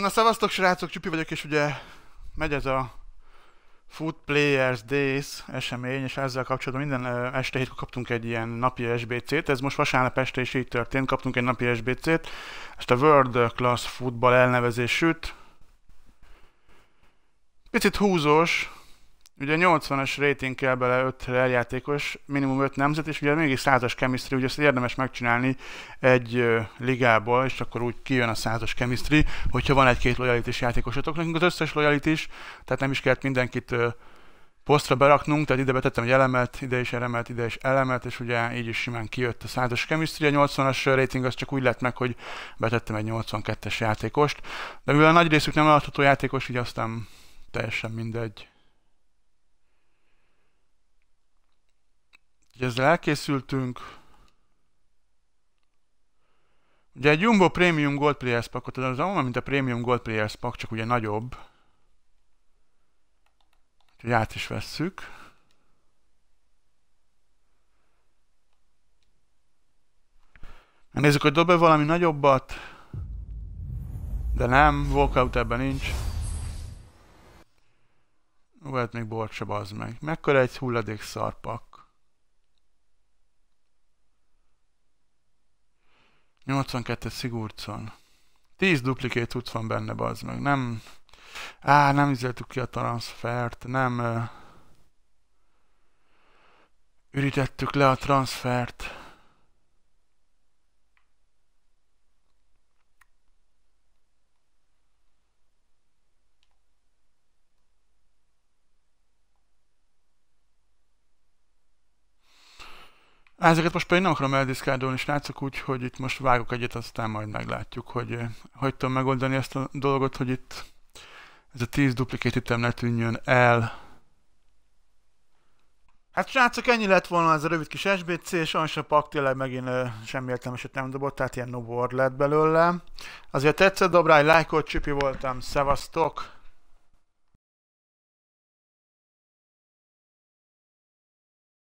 Na szavaztok, srácok, Csupi vagyok, és ugye megy ez a Food Players Days esemény, és ezzel kapcsolatban minden este hétkor kaptunk egy ilyen napi SBC-t, ez most vasárnap este is így történt, kaptunk egy napi SBC-t, ezt a World Class Football elnevezésűt. Picit húzós, Ugye 80-as rating kell bele 5 eljátékos, minimum 5 nemzet, és ugye mégis 100-as chemistry, ugye ezt érdemes megcsinálni egy ligából, és akkor úgy kijön a 100-as chemistry, hogyha van egy-két lojalitis játékosatok. Nekünk az összes lojalitis, tehát nem is kellett mindenkit posztra beraknunk, tehát ide betettem egy elemet, ide is elemet, ide is elemet, és ugye így is simán kijött a 100-as chemistry, a 80-as rating az csak úgy lett meg, hogy betettem egy 82-es játékost, de mivel a nagy részük nem alatható játékos, így aztán teljesen mindegy. Ugye ezzel elkészültünk. Ugye egy Jumbo Premium Gold Players Packot, az olyan, mint a Premium Gold Players Pack, csak ugye nagyobb. Úgyhogy át is vesszük. Nézzük, hogy dob-e valami nagyobbat. De nem, walkout ebben nincs. Ú, hát még bort se meg. Mekkora egy hulladék szarpak. 82 Sigurdsson. 10 duplikét út van benne, bazd meg. Nem... Á, nem izeltük ki a transfert, nem... Üritettük le a transfert. Ezeket most pedig nem akarom eldiszkárdolni, úgy, úgyhogy itt most vágok egyet, aztán majd meglátjuk, hogy eh, hogy tudom megoldani ezt a dolgot, hogy itt ez a 10 duplikét item ne tűnjön el. Hát srácok, ennyi lett volna ez a rövid kis SBC, és sem Pak tényleg megint uh, semmi értelmeset nem dobott, tehát ilyen no lett belőle. Azért tetszett, dobráj, lájkolt, csipi voltam, szevasztok!